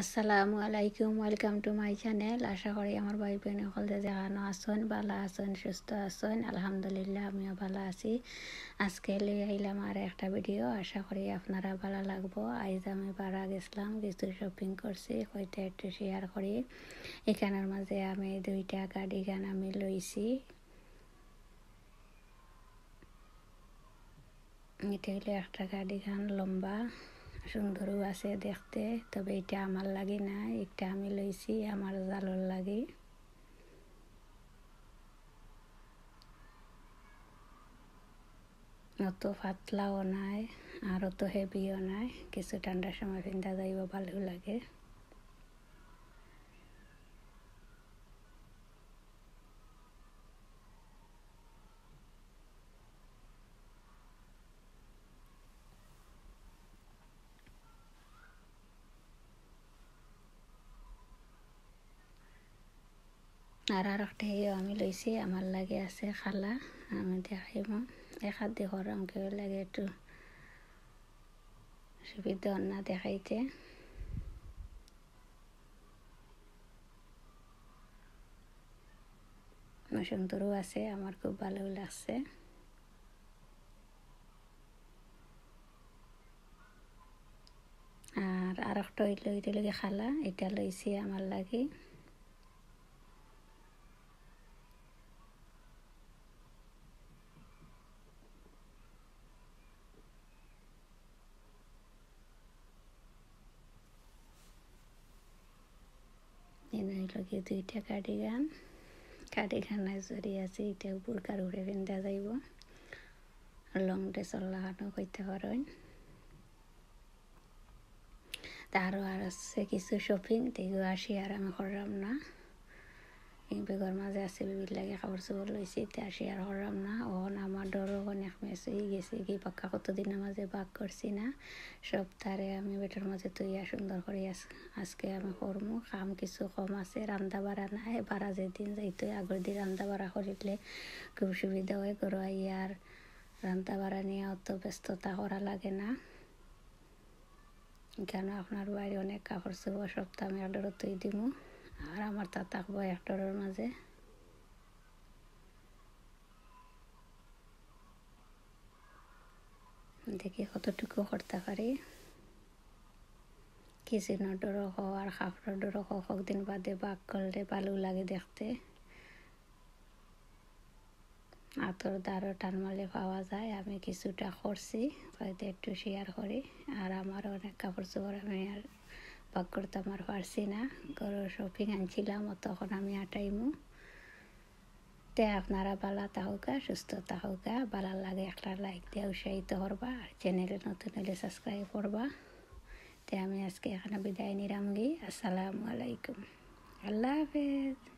আসসালামু আলাইকুম welcome to my channel আশা করি আমার ভাই বোন সকলে দেখানো আসন ভালো আসন সুস্থ আসন আলহামদুলিল্লাহ আমিও ভালো আছি আজকে লই আইলাম আর একটা ভিডিও আশা করি আপনারা ভালো লাগবো আজ আমি বাড়া গেছিলাম কিছু শপিং করছি হয়তো একটু শেয়ার করি এখানের মাঝে আমি দুইটা গাড়ি গান আমি লইছি এটা হলো একটা গাড়ি গান লম্বা সুন্দরও আছে দেখতে তবে এটা আমার লাগে না এটা আমি লইছি আমার জালর লাগে অত পাতলাও নাই আর অত হেভিও নাই কিছু ঠান্ডার সময় পিন্ধা যাইব ভালো লাগে আর আর একটা আমি লইছি আমার লাগে আছে খালা আমি দেখাইব একাত দেখর আমাকে লাগে একটু সুবিধা না দেখাইতে সুন্দরও আছে আমার খুব ভালো লাগছে আর আর একটা লই লগে খালা এটা লইছি আমার লাগে লগে দুইটা কার্ডিগান কার্ডিগানের জড়িয়ে আছে এটা উপর বুরকার উড়ে পিন্ধা যাইব লং ড্রেস লাগানো করতে পারেন তারও আর আছে কিছু শপিং তেগুলো আসি আর আমি করলাম না বেগর মাঝে আছে বিবির লাগে খাবার চাবার লইছি তে আসি আর করলাম না ও শেষ হয়ে গেছে কি পাক্কা কতদিন আমাজে বাক করছি না সব তারে আমি বেটার মাঝে তৈয়া সুন্দর করে আজকে আমি করমু কাম কিছু কম আছে রান্দা বাড়া নাই বাড়া যেদিন যাইতো আগের দিন রান্দা বাড়া করিলে খুব সুবিধা হয় ঘরো আর রান্দা বাড়া নিয়ে অত ব্যস্ততা করা লাগে না কেন আপনার বাড়ি অনেক কাপড় চোপড় সপ্তাহ আমি অর্ডারও তুই দিব আর আমার তা থাকবো অর্ডারের মাঝে দেখি কতটুকু করতে পারি ডর ডরক আর ডর ডরক দিন বাদে বাঘ করলে ভালো লাগে দেখতে আতর দারও টানমালে পাওয়া যায় আমি কিছুটা করছি হয়তো একটু শেয়ার করি আর আমার অনেক কাপড় চোপড় আমি আর বাক করতে আমার পারছি না ঘরের শপিং আনছিলাম তখন আমি আটাইমু তে আপনারা বালা তাহকা সুস্থ তাহকা বালা লাগে একটা লাইক দিয়ে উৎসাহিত করবা আর চ্যানেলে নতুন হলে সাবস্ক্রাইব করবা তে আমি আজকে এখানে বিদায় নিলাম আসসালামু আলাইকুম আল্লাহ হাফেজ